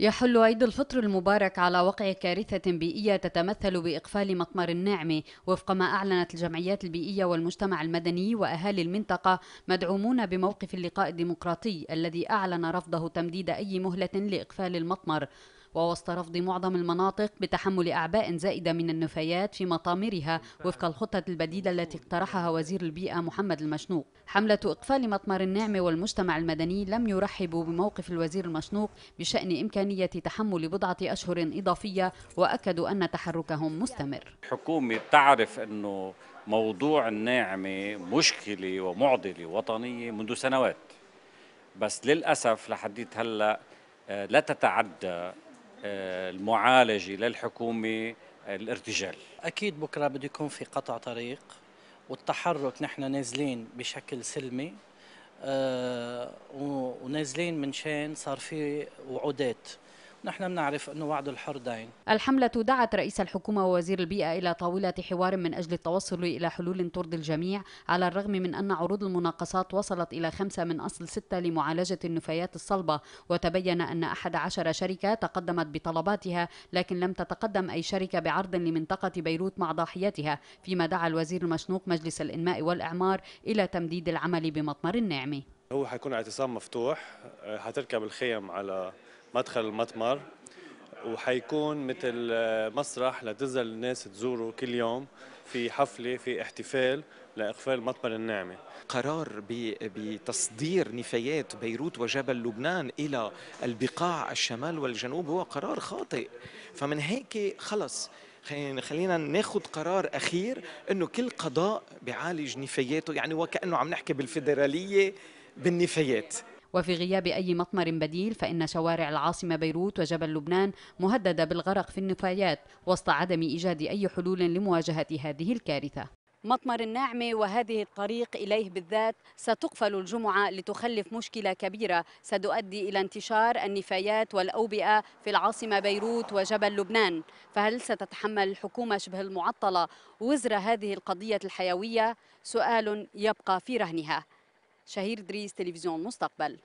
يحل عيد الفطر المبارك على وقع كارثة بيئية تتمثل بإقفال مطمر النعمة وفق ما أعلنت الجمعيات البيئية والمجتمع المدني وأهالي المنطقة مدعومون بموقف اللقاء الديمقراطي الذي أعلن رفضه تمديد أي مهلة لإقفال المطمر ووسط رفض معظم المناطق بتحمل أعباء زائدة من النفايات في مطامرها وفق الخطة البديلة التي اقترحها وزير البيئة محمد المشنوق حملة إقفال مطمر النعمة والمجتمع المدني لم يرحبوا بموقف الوزير المشنوق بشأن إمكانية تحمل بضعة أشهر إضافية وأكدوا أن تحركهم مستمر الحكومة بتعرف أنه موضوع الناعمة مشكلة ومعضلة وطنية منذ سنوات بس للأسف لحديت هلأ آه، لا تتعدى آه، المعالجة للحكومة آه، الارتجال أكيد بكرة بده يكون في قطع طريق والتحرك نحن نازلين بشكل سلمي آه، ونازلين من شان صار في وعودات نحن بنعرف أنه وعد الحر دين الحملة دعت رئيس الحكومة ووزير البيئة إلى طاولة حوار من أجل التوصل إلى حلول ترضي الجميع على الرغم من أن عروض المناقصات وصلت إلى خمسة من أصل ستة لمعالجة النفايات الصلبة وتبين أن أحد عشر شركة تقدمت بطلباتها لكن لم تتقدم أي شركة بعرض لمنطقة بيروت مع ضاحيتها فيما دعا الوزير المشنوق مجلس الإنماء والإعمار إلى تمديد العمل بمطمر النعمة هو حيكون اعتصام مفتوح آه، حتركب الخيم على مدخل المطمر وحيكون مثل آه، مسرح لتنزل الناس تزوره كل يوم في حفلة في احتفال لإقفال مطمر النعمة قرار بتصدير نفايات بيروت وجبل لبنان إلى البقاع الشمال والجنوب هو قرار خاطئ فمن هيك خلص خلينا ناخذ قرار اخير انه كل قضاء بيعالج نفاياته يعني وكانه عم نحكي بالفيدراليه بالنفايات وفي غياب أي مطمر بديل فإن شوارع العاصمة بيروت وجبل لبنان مهددة بالغرق في النفايات وسط عدم إيجاد أي حلول لمواجهة هذه الكارثة مطمر الناعمة وهذه الطريق إليه بالذات ستقفل الجمعة لتخلف مشكلة كبيرة ستؤدي إلى انتشار النفايات والأوبئة في العاصمة بيروت وجبل لبنان فهل ستتحمل الحكومة شبه المعطلة وزر هذه القضية الحيوية؟ سؤال يبقى في رهنها شهير دريس تلفزيون مستقبل